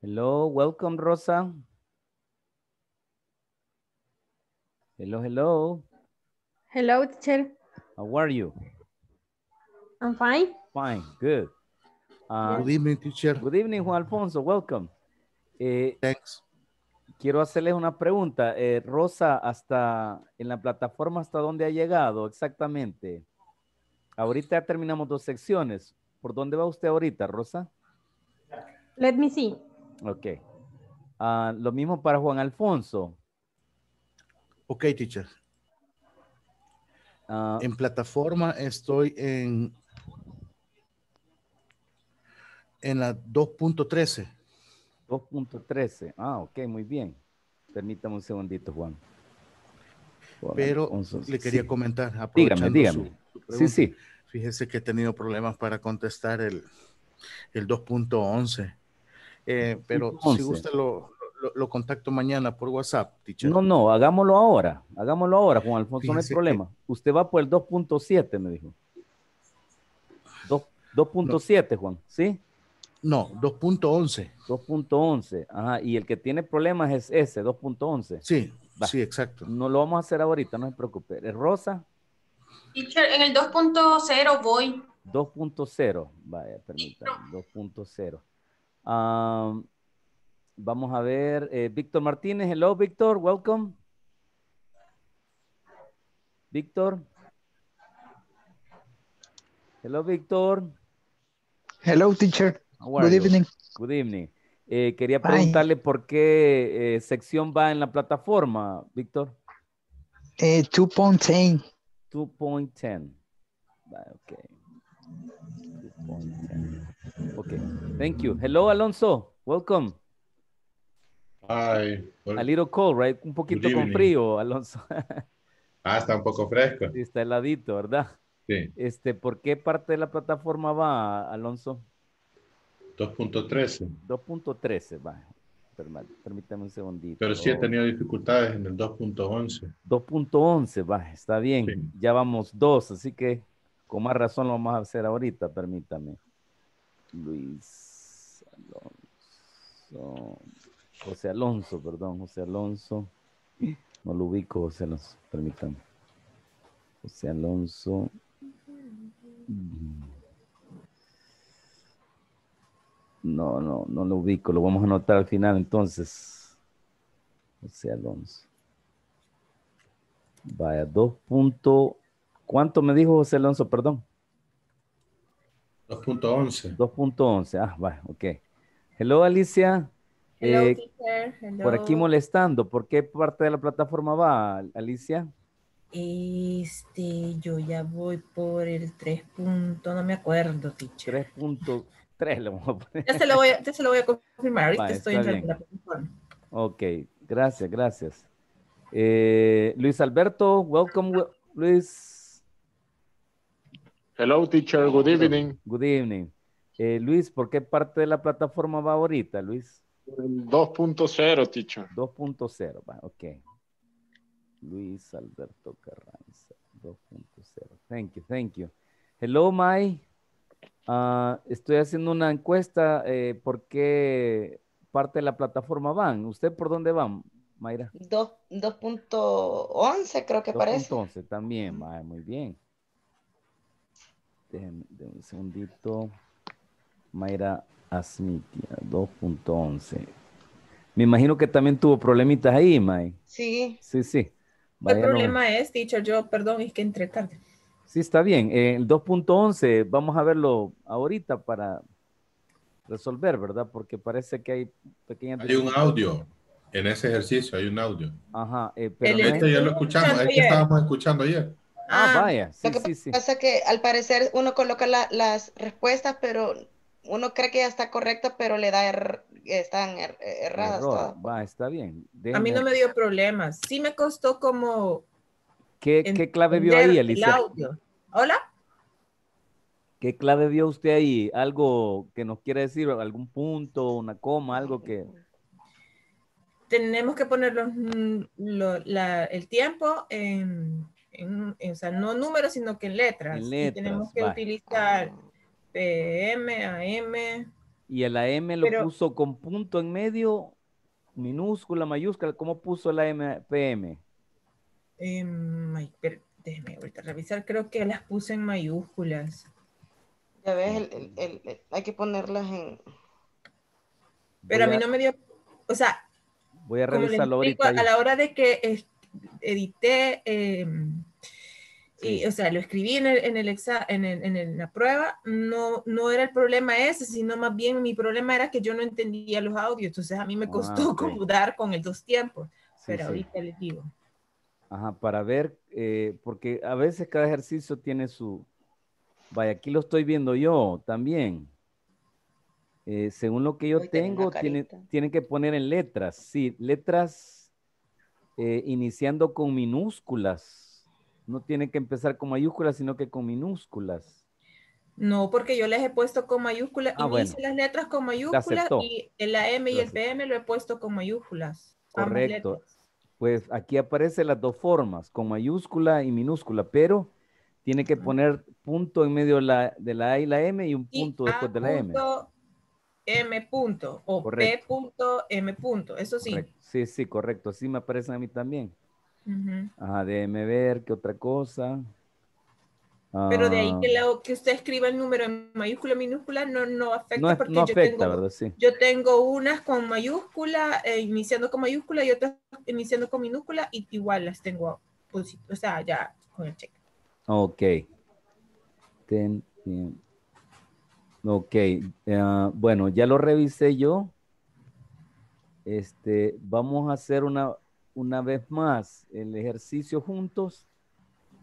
Hello, welcome, Rosa. Hello, hello. Hello, teacher. How are you? I'm fine. Fine, good. Ah, good evening, teacher. Good evening, Juan Alfonso. Welcome. Eh, Thanks. Quiero hacerles una pregunta. Eh, Rosa, hasta en la plataforma, ¿hasta dónde ha llegado exactamente? Ahorita terminamos dos secciones. ¿Por dónde va usted ahorita, Rosa? Let me see. Ok. Ah, lo mismo para Juan Alfonso. Ok, teacher. Ah, en plataforma estoy en, en la 2.13. 2.13. Ah, ok, muy bien. Permítame un segundito, Juan. Pero le quería comentar. Dígame, dígame. sí, sí. Fíjese que he tenido problemas para contestar el, el 2.11. Eh, pero si gusta lo, contacto mañana por WhatsApp, No, no, hagámoslo ahora. Hagámoslo ahora, Juan Alfonso, no hay problema. Usted va por el 2.7, me dijo. 2.7, Juan, ¿sí? No, 2.11. 2.11, ajá. Y el que tiene problemas es ese, 2.11. Sí, sí, exacto. No lo vamos a hacer ahorita, no se preocupe. ¿Es Rosa. en el 2.0 voy. 2.0, vaya, permítame, 2.0 vamos a ver, eh, Víctor Martínez. Hello, Víctor. Welcome. Víctor. Hello, Víctor. Hello, teacher. Good evening. Good evening. Eh, quería preguntarle por qué eh, sección va en la plataforma, Víctor. 2.10. 2.10. Ok. 2.10. Okay. Thank you. Hello, Alonso. Welcome. A little cold, right? Un poquito con frío, Alonso. ah, está un poco fresco. Sí, está heladito, ¿verdad? Sí. Este, ¿Por qué parte de la plataforma va, Alonso? 2.13. 2.13, va. Permítame un segundito. Pero sí he tenido dificultades en el 2.11. 2.11, va, está bien. Ya vamos dos, así que con más razón lo vamos a hacer ahorita, permítame. Luis Alonso. José Alonso, perdón, José Alonso. No lo ubico, José Alonso, permítame. José Alonso. No, no, no lo ubico. Lo vamos a anotar al final entonces. José Alonso. Vaya, dos puntos. ¿Cuánto me dijo José Alonso? Perdón. 2.11. 2.11, ah, va, ok. Hello, Alicia. Hello, eh, teacher. Por aquí molestando, ¿por qué parte de la plataforma va, Alicia? Este, yo ya voy por el 3. Punto, no me acuerdo, teacher. 3.3 lo vamos a poner. Ya se lo voy a, se lo voy a confirmar, ahorita estoy en la plataforma. Ok, gracias, gracias. Eh, Luis Alberto, welcome, Luis. Hello, teacher. Good evening. Good evening. Eh, Luis, ¿por qué parte de la plataforma va ahorita, Luis? 2.0, teacher. 2.0, va, ok. Luis Alberto Carranza, 2.0. Thank you, thank you. Hello, May. Ah, estoy haciendo una encuesta. Eh, ¿Por qué parte de la plataforma van? ¿Usted por dónde van, Mayra? 2.11 creo que parece. 2.11 también, Va muy bien. Déjenme de un segundito. Mayra Asmitia, 2.11. Me imagino que también tuvo problemitas ahí, May. Sí. Sí, sí. el problema es, dicho yo, perdón, es que entré tarde. Sí, está bien. Eh, el 2.11, vamos a verlo ahorita para resolver, ¿verdad? Porque parece que hay pequeñas... Hay un audio. En ese ejercicio hay un audio. Ajá. Eh, pero este ya lo escuchamos, este estábamos escuchando ayer. Ah, ah, vaya. Sí, lo que pasa es que al parecer uno coloca las respuestas, pero uno cree que ya está correcta, pero le da er, están er, eh, erradas. Todas. Va, está bien. A mí no me dio problemas. Sí me costó como... ¿Qué, clave vio ahí, Alicia? El audio. Hola. ¿Qué clave vio usted ahí? ¿Algo que nos quiere decir? ¿Algún punto, una coma, algo que...? Tenemos que poner mm, el tiempo en o sea, no números, sino que en letras. y tenemos que utilizar PM, AM. Y el AM lo puso con punto en medio, minúscula, mayúscula. ¿Cómo puso el AM, PM? Em, ay pero déjeme ahorita revisar, creo que las puse en mayúsculas. Ya ves, el, hay que ponerlas en... Pero a, mí no me dio... O sea... Voy a revisarlo A, la hora de que edité em, y, o sea, lo escribí en, el, en, el en, en, la prueba, no, no era el problema ese, sino más bien mi problema era que yo no entendía los audios, entonces a mí me ah, costó ah, con el dos tiempos, pero ahorita les digo. Ajá, para ver, eh, porque a veces cada ejercicio tiene su... Vaya, aquí lo estoy viendo yo también. Eh, según lo que yo tengo, tienen que poner en letras, sí, letras eh, iniciando con minúsculas no tiene que empezar con mayúsculas, sino que con minúsculas. No, porque yo les he puesto con mayúsculas, ah, las letras con mayúsculas y la M y el PM lo he puesto con mayúsculas. Correcto. Pues aquí aparecen las dos formas, con mayúscula y minúscula, pero tiene que poner punto en medio la, de la A y la M y un punto después de la M. M punto o P punto M punto, eso sí. Sí, sí, correcto, así me aparece a mí también. Ajá, ver qué otra cosa. Pero de ahí ah. que, usted escriba el número en mayúscula minúscula no, no afecta porque yo, tengo, yo tengo unas con mayúscula, eh, iniciando con mayúscula y otras iniciando con minúscula y igual las tengo, pues, o sea, ya con el cheque. Ok. Ok, eh, bueno, ya lo revisé yo. Este, vamos a hacer una, una vez más el ejercicio juntos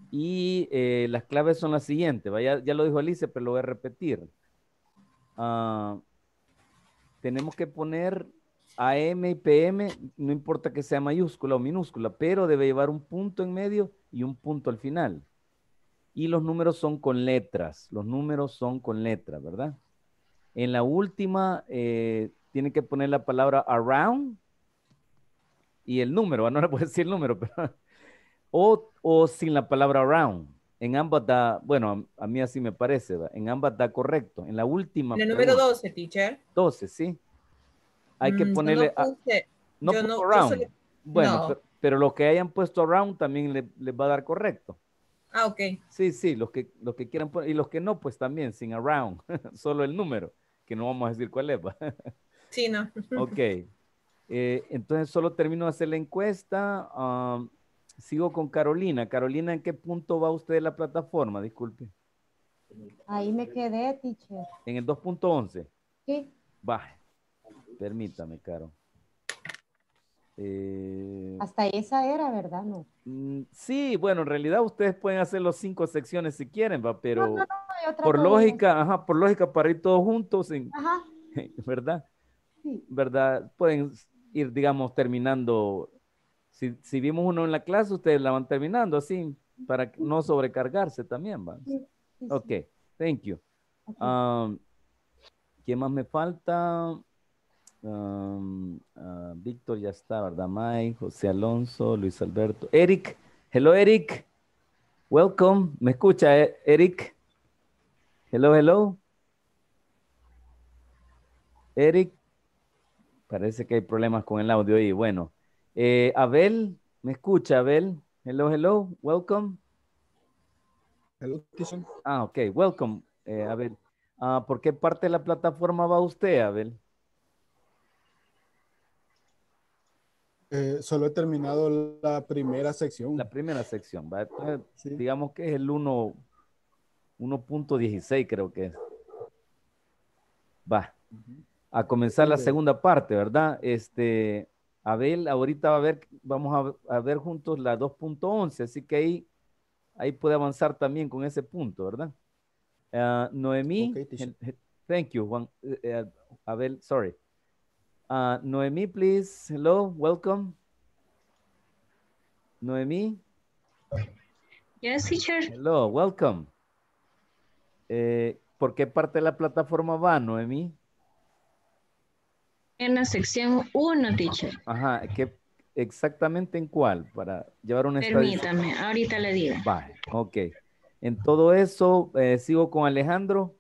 y eh, las claves son las siguientes. Vaya, ya lo dijo Alicia, pero lo voy a repetir. Ah, tenemos que poner AM y PM, no importa que sea mayúscula o minúscula, pero debe llevar un punto en medio y un punto al final. Y los números son con letras, los números son con letras, ¿verdad? En la última, eh, tiene que poner la palabra around y el número, ah, no le puedo decir el número, pero... O, sin la palabra around. En ambas da, bueno, a, mí así me parece, ¿verdad? en ambas da correcto. En la última. el número 12, teacher. 12, sí. Hay que mm, ponerle. No, no, bueno, Pero, los que hayan puesto around también les va a dar correcto. Ah, ok. Sí, sí, los que, los que quieran poner. Y los que no, pues también, sin around. solo el número, que no vamos a decir cuál es. sí, no. ok. Eh, entonces solo termino de hacer la encuesta. sigo con Carolina. Carolina, ¿en qué punto va usted la plataforma? Disculpe. Ahí me quedé, teacher. En el 2.11. Sí. Va. Permítame, Caro. Eh, Hasta esa era, ¿verdad? No. Mm, sí, bueno, en realidad ustedes pueden hacer los cinco secciones si quieren, va, pero por lógica, ajá, por lógica para ir todos juntos, en, ajá. ¿verdad? Sí. ¿Verdad? Pueden ir, digamos, terminando. Si, vimos uno en la clase, ustedes la van terminando así, para no sobrecargarse también. ¿va? Ok, thank you. Um, ¿Quién más me falta? Um, ah, Víctor ya está, ¿verdad? Mike, José Alonso, Luis Alberto. Eric, hello Eric. Welcome. ¿Me escucha eh, Eric? Hello, hello. Eric, Parece que hay problemas con el audio ahí. bueno. Eh, Abel, ¿me escucha Abel? Hello, hello, welcome. Hello, Ah, ok, welcome, eh, Abel. Ah, ¿Por qué parte de la plataforma va usted, Abel? Eh, solo he terminado la primera sección. La primera sección, ¿va? digamos que es el 1.16 creo que es. Va a comenzar la segunda parte, ¿verdad? Este, Abel, ahorita va a ver, vamos a, ver juntos la 2.11, así que ahí, ahí puede avanzar también con ese punto, ¿verdad? Ah, Noemí, thank you, Juan, eh, eh, Abel, sorry. Ah, Noemí, please, hello, welcome. Noemí. Yes, teacher. Hello, welcome. Eh, ¿Por qué parte de la plataforma va, Noemí? En la sección 1, teacher. Ajá, ¿qué, exactamente en cuál? Para llevar una Permítame, ahorita le digo. Vale, ok. En todo eso, eh, sigo con Alejandro.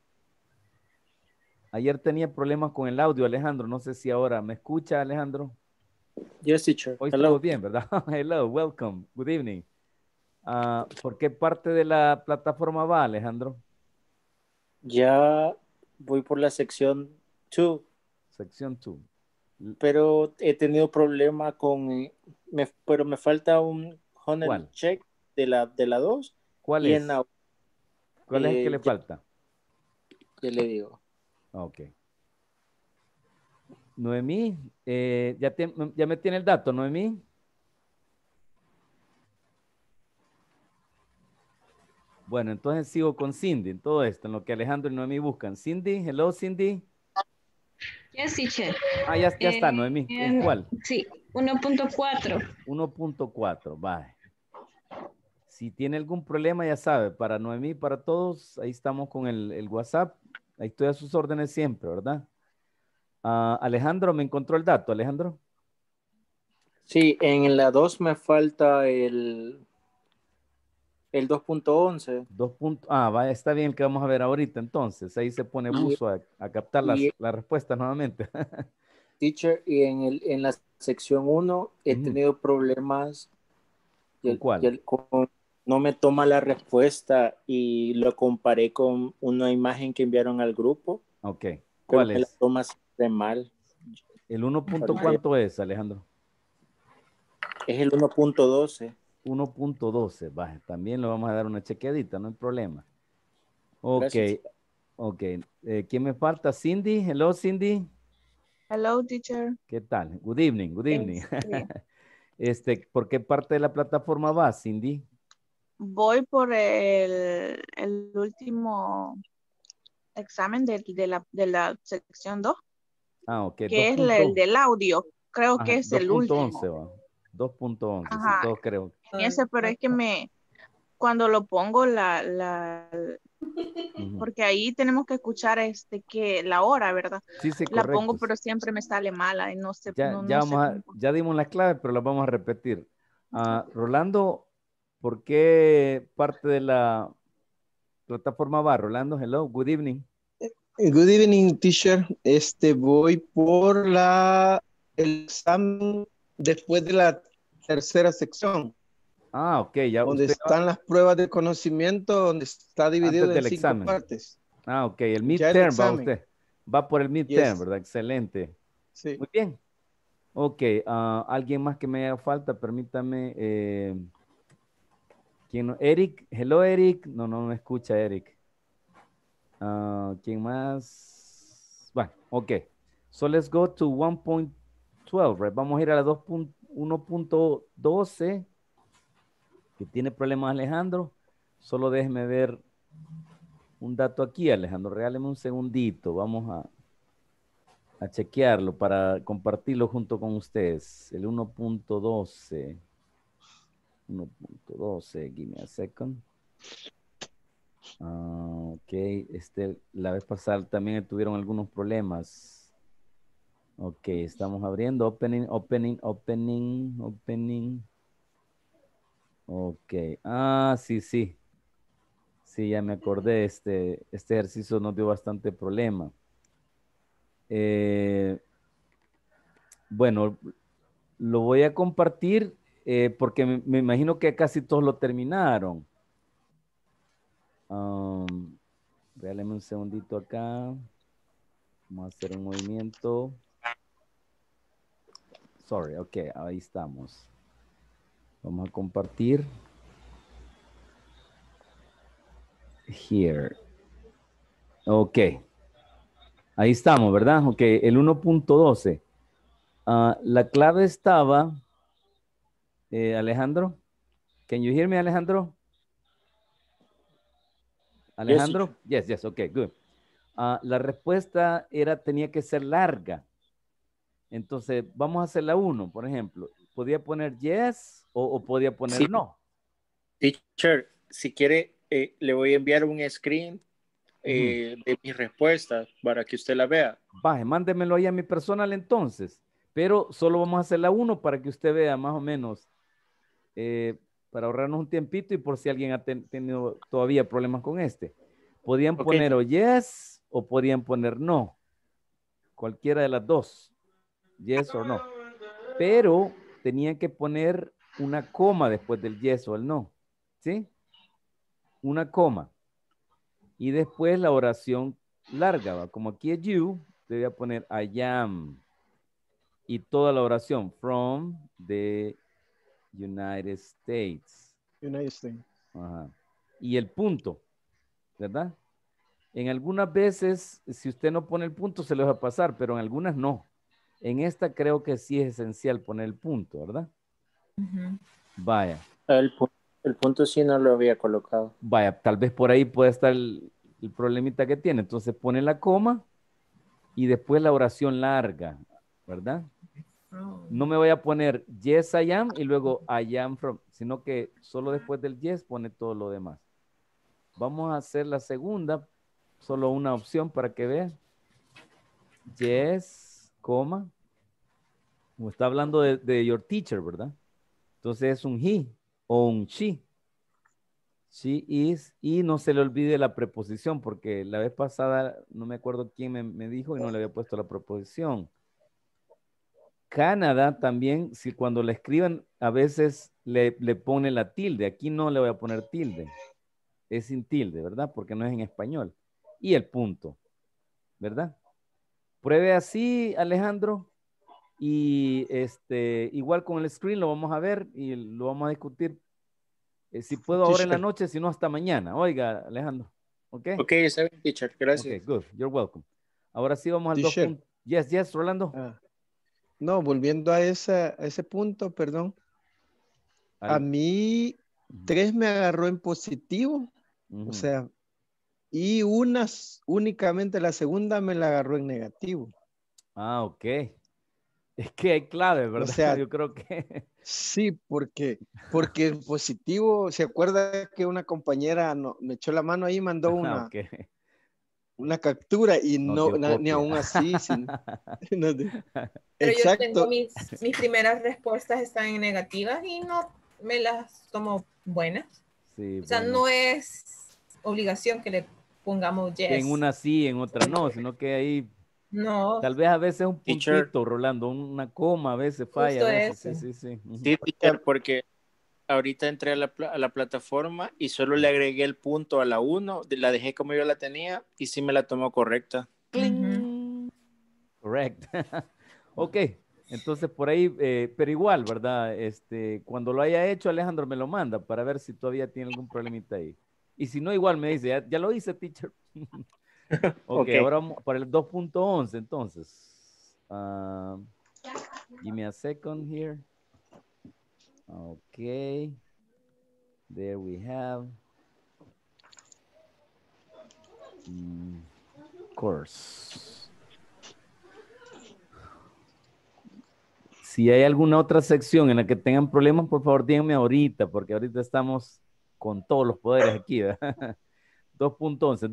Ayer tenía problemas con el audio, Alejandro. No sé si ahora me escucha, Alejandro. Yes, teacher. Hoy estamos bien, ¿verdad? Hello, welcome. Good evening. Ah, ¿Por qué parte de la plataforma va, Alejandro? Ya voy por la sección 2 sección 2. Pero he tenido problema con, me, pero me falta un honor check de la, de la 2. ¿Cuál es? ¿Cuál es el que le eh, falta? ¿Qué le digo. Ok. Noemí, eh, ya, ya me tiene el dato, Noemí. Bueno, entonces sigo con Cindy en todo esto, en lo que Alejandro y Noemí buscan. Cindy, hello Cindy. Sí, teacher. Ah, ya, está, eh, Noemí. Eh, cuál? Sí, 1.4. 1.4, va. Si tiene algún problema, ya sabe, para Noemí, para todos, ahí estamos con el, WhatsApp. Ahí estoy a sus órdenes siempre, ¿verdad? Ah, Alejandro, ¿me encontró el dato, Alejandro? Sí, en la 2 me falta el el 2.11. ah, está bien que vamos a ver ahorita entonces. Ahí se pone buzo a, captar la respuesta nuevamente. Teacher, y en, el, en la sección 1 he tenido problemas. cuál? El, no me toma la respuesta y lo comparé con una imagen que enviaron al grupo. Ok. ¿Cuál es? la toma de mal. ¿El 1.4 cuánto es, Alejandro? Es el 1.12. 1.12, También le vamos a dar una chequeadita, no hay problema. Ok, ok. Eh, ¿Quién me falta? Cindy. Hello, Cindy. Hello, teacher. ¿Qué tal? Good evening, good evening. este, ¿Por qué parte de la plataforma va, Cindy? Voy por el, último examen de, la, sección 2. Ah, ok. Que es el del audio. Creo que es el último. 2.11, creo pero es que me, cuando lo pongo, la, la, porque ahí tenemos que escuchar este que la hora, ¿verdad? Sí, sí, la pongo, pero siempre me sale mala y no sé. Ya, ya, ya dimos las claves, pero las vamos a repetir. Ah, Rolando, ¿por qué parte de la plataforma va? Rolando, hello, good evening. Eh, good evening, teacher. Este, voy por la, el examen después de la tercera sección. Ah, ok. Ya donde están las pruebas de conocimiento, donde está dividido en examen. partes. Ah, ok. El midterm va usted. Va por el midterm, ¿verdad? Excelente. Sí. Muy bien. Ok. Ah, ¿Alguien más que me haga falta? Permítame. Eh, ¿Quién Eric. Hello, Eric. No, no me escucha, Eric. Ah, ¿Quién más? Bueno, ok. So let's go to 1.12, right? Vamos a ir a la 1.12 que tiene problemas Alejandro, solo déjeme ver un dato aquí, Alejandro. Regáleme un segundito. Vamos a, a chequearlo para compartirlo junto con ustedes. El 1.12. 1.12, give me a second. Ah, ok, este, la vez pasada también tuvieron algunos problemas. Ok, estamos abriendo, opening, opening, opening, opening. Ok. Ah, sí, sí. Sí, ya me acordé. Este, este ejercicio nos dio bastante problema. Eh, bueno, lo voy a compartir eh, porque me, imagino que casi todos lo terminaron. Um, un segundito acá. Vamos a hacer un movimiento. Sorry, ok, ahí estamos. Vamos a compartir. Here. Ok. Ahí estamos, ¿verdad? Ok, el 1.12. Ah, la clave estaba, eh, Alejandro. Can you hear me, Alejandro? Alejandro? Yes, yes, ok, good. Ah, la respuesta era, tenía que ser larga. Entonces, vamos a hacer la 1, por ejemplo podía poner yes o, podía poner no. Teacher, si quiere, eh, le voy a enviar un screen eh, de mi respuesta para que usted la vea. Baje, mándemelo ahí a mi personal entonces, pero solo vamos a hacer la uno para que usted vea más o menos, eh, para ahorrarnos un tiempito y por si alguien ha tenido todavía problemas con este. Podían poner o yes o podían poner no. Cualquiera de las dos. Yes o no. Pero tenía que poner una coma después del yes o el no. ¿Sí? Una coma. Y después la oración larga, ¿va? como aquí es you, te voy a poner I am. Y toda la oración, from the United States. United States. Y el punto, ¿verdad? En algunas veces, si usted no pone el punto, se le va a pasar, pero en algunas no. En esta creo que sí es esencial poner el punto, ¿verdad? Vaya. El, punto sí no lo había colocado. Vaya, tal vez por ahí puede estar el, el problemita que tiene. Entonces pone la coma y después la oración larga, ¿verdad? No me voy a poner yes I am y luego I am from, sino que solo después del yes pone todo lo demás. Vamos a hacer la segunda, solo una opción para que vean. Yes como está hablando de, your teacher, ¿verdad? Entonces es un he o un she. She is, y no se le olvide la preposición, porque la vez pasada no me acuerdo quién me, dijo y no le había puesto la preposición. Canadá también, si cuando la escriban, a veces le, le pone la tilde. Aquí no le voy a poner tilde. Es sin tilde, ¿verdad? Porque no es en español. Y el punto, ¿verdad? Pruebe así, Alejandro. Y este, igual con el screen lo vamos a ver y lo vamos a discutir. Eh, si puedo ahora en la noche, si no hasta mañana. Oiga, Alejandro. ¿Ok? Ok, bien, Gracias. good. You're welcome. Ahora sí vamos al dos Yes, yes, Rolando. Ah. No, volviendo a, ese punto, perdón. A mí, tres me agarró en positivo. O sea, y unas, únicamente la segunda me la agarró en negativo. Ah, ok. Es que hay clave ¿verdad? O sea, Yo creo que... Sí, porque, porque en positivo, ¿se acuerda que una compañera me echó la mano ahí y mandó ah, una, una captura y no, ni aún así? Pero exacto. yo tengo mis, mis primeras respuestas están en negativas y no me las tomo buenas. Sí, o sea, no es obligación que le pongamos yes. En una sí, en otra no, sino que ahí no. Tal vez a veces un puntito, Rolando, una coma a veces falla. Sí, sí, sí. sí, porque ahorita entré a la, plataforma y solo le agregué el punto a la 1, la dejé como yo la tenía y sí me la tomó correcta. Correcto. ok, entonces por ahí, eh, pero igual, ¿verdad? Este, cuando lo haya hecho, Alejandro me lo manda para ver si todavía tiene algún problemita ahí. Y si no, igual me dice, ya, lo hice, teacher. okay, ok, ahora vamos para el 2.11 entonces. Ah, give me a second here. Ok. There we have. Mm, course. Si hay alguna otra sección en la que tengan problemas, por favor díganme ahorita, porque ahorita estamos con todos los poderes aquí. 2.11,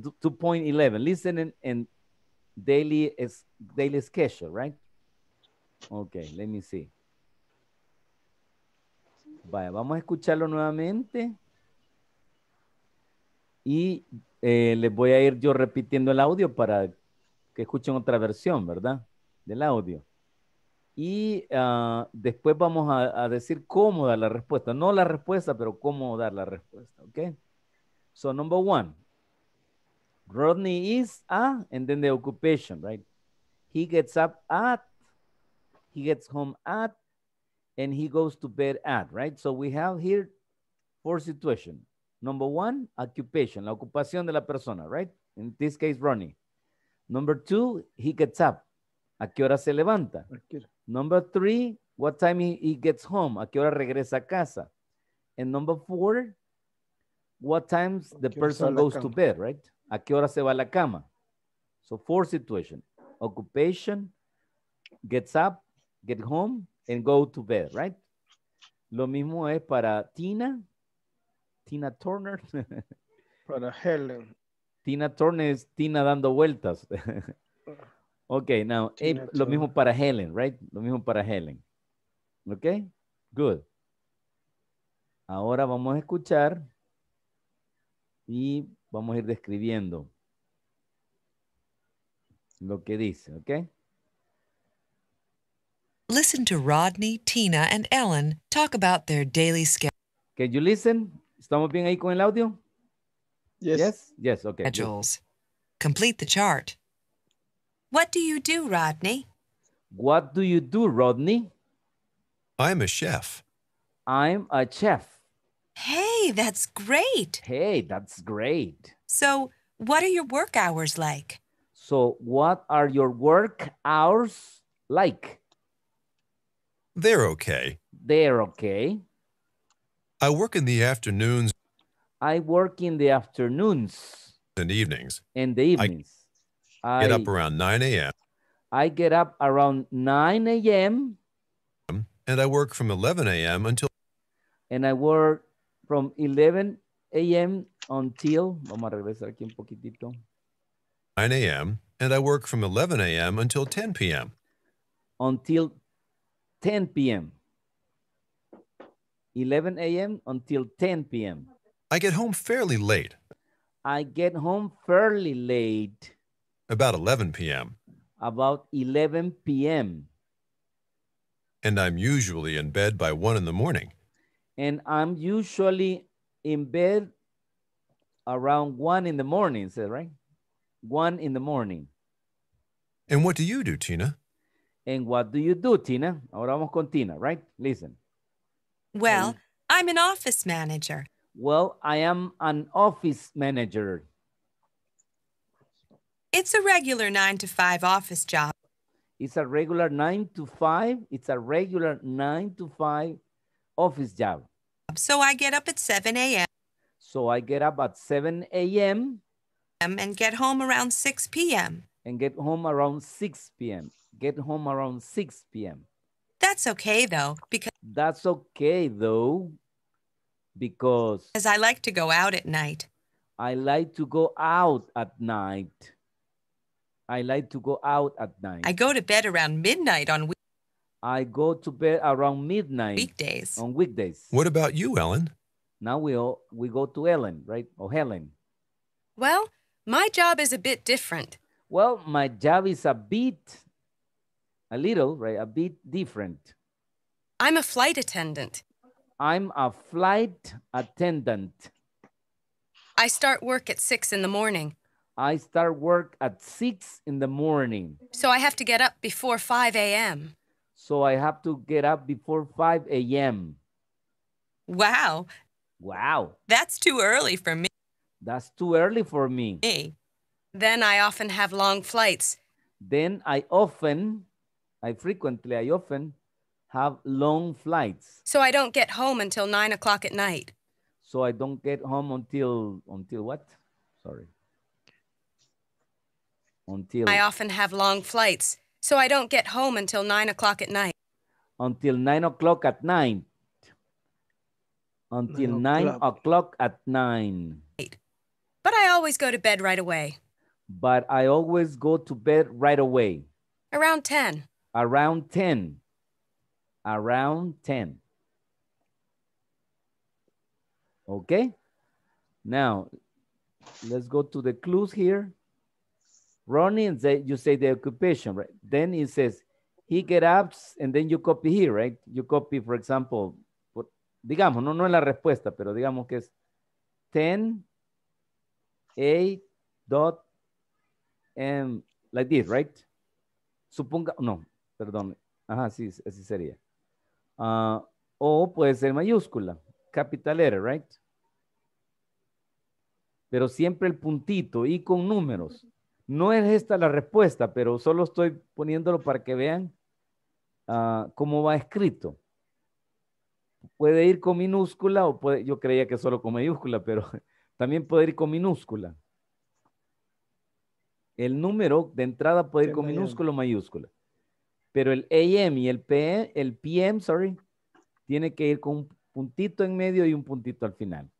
2.11, listen and daily, daily schedule, right? Ok, let me see. vaya, vamos a escucharlo nuevamente. Y eh, les voy a ir yo repitiendo el audio para que escuchen otra versión, ¿verdad? Del audio y ah, después vamos a, decir cómo dar la respuesta. No la respuesta, pero cómo dar la respuesta, ¿ok? So, number one. Rodney is a, and then the occupation, right? He gets up at, he gets home at, and he goes to bed at, right? So we have here four situations. Number one, occupation, la ocupación de la persona, right? In this case, Rodney. Number two, he gets up. ¿A qué hora se levanta? Number three, what time he, gets home? ¿A qué hora regresa a casa? And number four, what times the person goes to bed, right? ¿A qué hora se va a la cama? So four situation. Occupation, gets up, get home, and go to bed, right? Lo mismo es para Tina, Tina Turner. para Helen. Tina Turner es Tina dando vueltas. Ah. Okay, now eh, lo mismo para Helen, right? Lo mismo para Helen. Ok, good. Ahora vamos a escuchar y vamos a ir describiendo lo que dice, ok? Listen to Rodney, Tina, and Ellen talk about their daily schedule. Can you listen? ¿Estamos bien ahí con el audio? Yes. Yes, yes okay. Schedules. Complete the chart. What do you do, Rodney? What do you do, Rodney? I'm a chef. I'm a chef. Hey, that's great. Hey, that's great. So, what are your work hours like? So, what are your work hours like? They're okay. They're okay. I work in the afternoons. I work in the afternoons. And evenings. And the evenings. I I, get up around 9 a.m. I get up around 9 a.m. And I work from 11 a.m. until. And I work from 11 a.m. until. Vamos a regresar aquí un poquitito. 9 a.m. And I work from 11 a.m. until 10 p.m. Until 10 p.m. 11 a.m. until 10 p.m. I get home fairly late. I get home fairly late. About 11 p.m. About 11 p.m. And I'm usually in bed by 1 in the morning. And I'm usually in bed around 1 in the morning, is that right? 1 in the morning. And what do you do, Tina? And what do you do, Tina? Ahora vamos con Tina, right? Listen. Well, I'm an office manager. Well, I am an office manager. It's a regular nine to five office job. It's a regular nine to five. It's a regular nine to five office job. So I get up at 7 a.m. So I get up at 7 a.m. Um, and get home around 6 p.m. And get home around 6 p.m. Get home around 6 p.m. That's okay though, because that's okay though, because as I like to go out at night. I like to go out at night. I like to go out at night. I go to bed around midnight on week- I go to bed around midnight weekdays. On weekdays. What about you, Ellen? Now we all, we go to Ellen, right? Or Helen. Well, my job is a bit different. Well, my job is a bit, a little, right? A bit different. I'm a flight attendant. I'm a flight attendant. I start work at six in the morning. I start work at 6 in the morning. So I have to get up before 5 a.m. So I have to get up before 5 a.m. Wow. Wow. That's too early for me. That's too early for me. me. Then I often have long flights. Then I often, I frequently, I often have long flights. So I don't get home until 9 o'clock at night. So I don't get home until, until what? Sorry. Until I often have long flights, so I don't get home until nine o'clock at night. Until nine o'clock at night. Until nine o'clock at nine. But I always go to bed right away. But I always go to bed right away. Around 10. Around 10. Around 10. Okay. Now, let's go to the clues here. Running, you say the occupation, right? Then it says he get up and then you copy here, right? You copy, for example, digamos, no, no es la respuesta, pero digamos que es 10, 8, dot, and like this, right? Suponga, no, perdón. Ajá, sí, así sería. Ah, o puede ser mayúscula, capital letter, right? Pero siempre el puntito y con números. No es esta la respuesta, pero solo estoy poniéndolo para que vean ah, cómo va escrito. Puede ir con minúscula o puede, yo creía que solo con mayúscula, pero también puede ir con minúscula. El número de entrada puede ir con minúscula o mayúscula. Pero el AM y el PM, el PM, sorry, tiene que ir con un puntito en medio y un puntito al final.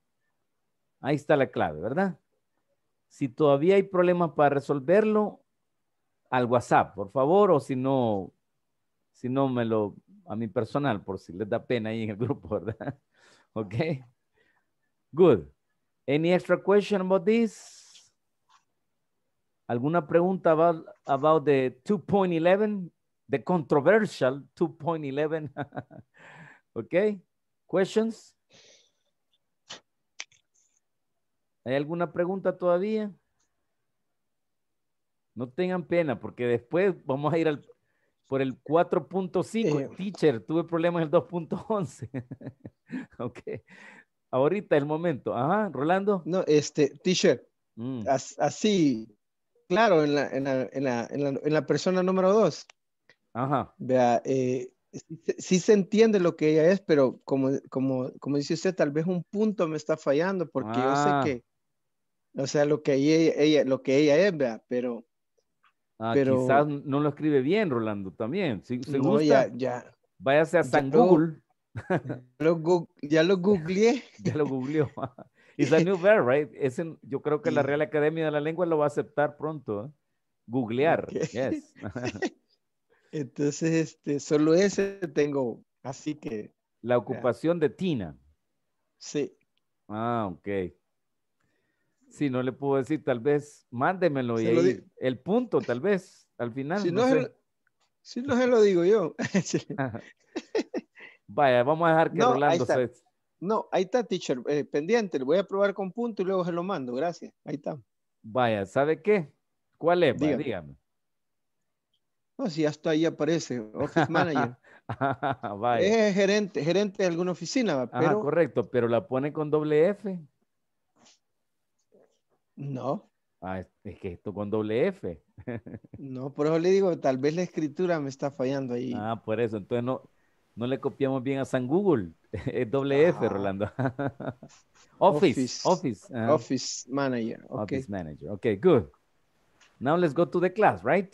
Ahí está la clave, ¿verdad? Si todavía hay problemas para resolverlo, al WhatsApp, por favor, o si no, si no me lo, a mi personal, por si les da pena ahí en el grupo, ¿verdad? Ok. Good. Any extra question about this? ¿Alguna pregunta about, about the 2.11? The controversial 2.11. ok. Questions? ¿Hay alguna pregunta todavía? No tengan pena, porque después vamos a ir al, por el 4.5. Eh, teacher, tuve problemas en el 2.11. ok. Ahorita, el momento. Ajá, Rolando. No, este, teacher, mm. así, claro, en la, persona número 2 Ajá. Vea, eh, sí se entiende lo que ella es, pero como, como, como dice usted, tal vez un punto me está fallando, porque yo sé ah. que o sea, lo que ella, lo que ella es, Pero, ah, pero... Quizás no lo escribe bien, Rolando, también. Si, no, gusta, ya, ya. Váyase a Google. Lo, ya lo googleé. ya lo googleó. It's a new verb, right? yo creo que la Real Academia de la Lengua lo va a aceptar pronto. ¿eh? Googlear, Entonces, este, solo ese tengo, así que. La ocupación de Tina. Sí. Ah, ok si no le puedo decir, tal vez mándemelo y ahí, el punto, tal vez, al final. Si no, se lo digo yo. Vaya, vamos a dejar que no, Rolando No, ahí está, teacher, eh, pendiente, lo voy a probar con punto y luego se lo mando, gracias, ahí está. Vaya, ¿sabe qué? ¿Cuál es? Dígame. No, si hasta ahí aparece, office manager. Es gerente, gerente de alguna oficina. Pero... correcto, pero la pone con doble F. No. Ah, es que esto con doble no, por eso le digo, tal vez la escritura me está fallando ahí. Ah, por eso. Entonces no, no le copiamos bien a San Google. Es doble ah. Rolando. office. Office. Office, ah. manager. Office manager. Okay, good. Now let's go to the class, right?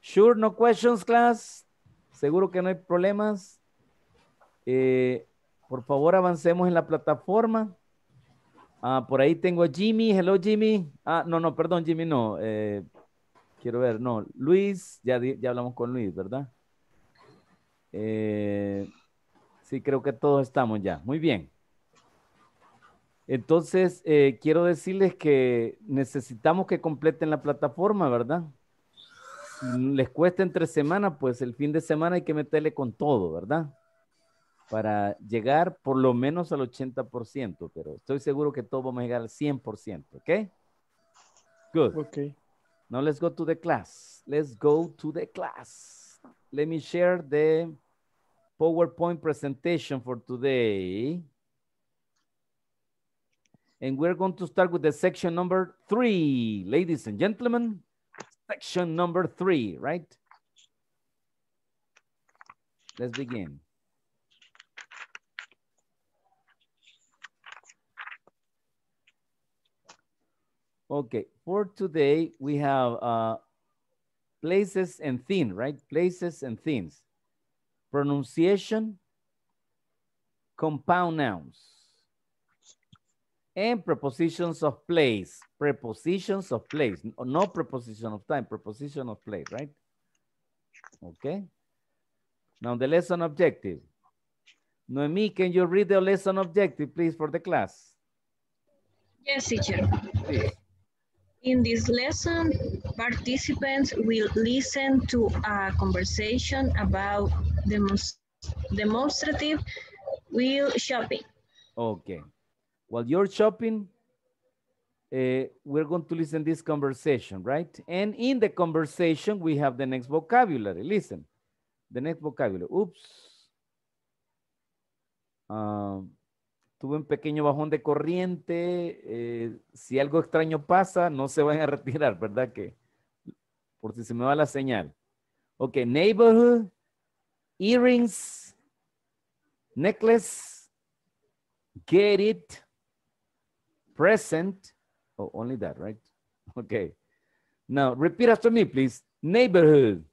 Sure, no questions, class. Seguro que no hay problemas. Eh, por favor, avancemos en la plataforma. Ah, por ahí tengo a Jimmy. Hello, Jimmy. Ah, no, no, perdón, Jimmy, no. Eh, quiero ver, no. Luis, ya, ya hablamos con Luis, ¿verdad? Eh, sí, creo que todos estamos ya. Muy bien. Entonces, eh, quiero decirles que necesitamos que completen la plataforma, ¿verdad? les cuesta entre semana, pues el fin de semana hay que meterle con todo, ¿verdad? para llegar por lo menos al 80%, pero estoy seguro que todo vamos a llegar al 100%, ¿ok? Good. Okay. Now let's go to the class. Let's go to the class. Let me share the PowerPoint presentation for today. And we're going to start with the section number three, ladies and gentlemen. Section number three, right? Let's begin. Okay, for today we have uh, places and things, right? Places and things. Pronunciation, compound nouns, and prepositions of place. Prepositions of place, no preposition of time, preposition of place, right? Okay. Now the lesson objective. Noemi, can you read the lesson objective, please, for the class? Yes, teacher. Please. In this lesson, participants will listen to a conversation about most demonstrative wheel shopping. Okay. While you're shopping, uh, we're going to listen this conversation, right? And in the conversation, we have the next vocabulary. Listen, the next vocabulary. Oops. Um, tuve un pequeño bajón de corriente, eh, si algo extraño pasa, no se van a retirar, ¿verdad? Que por si se me va la señal. Ok, neighborhood, earrings, necklace, get it, present, oh, only that, right? Okay. Now, repeat after me, please. Neighborhood.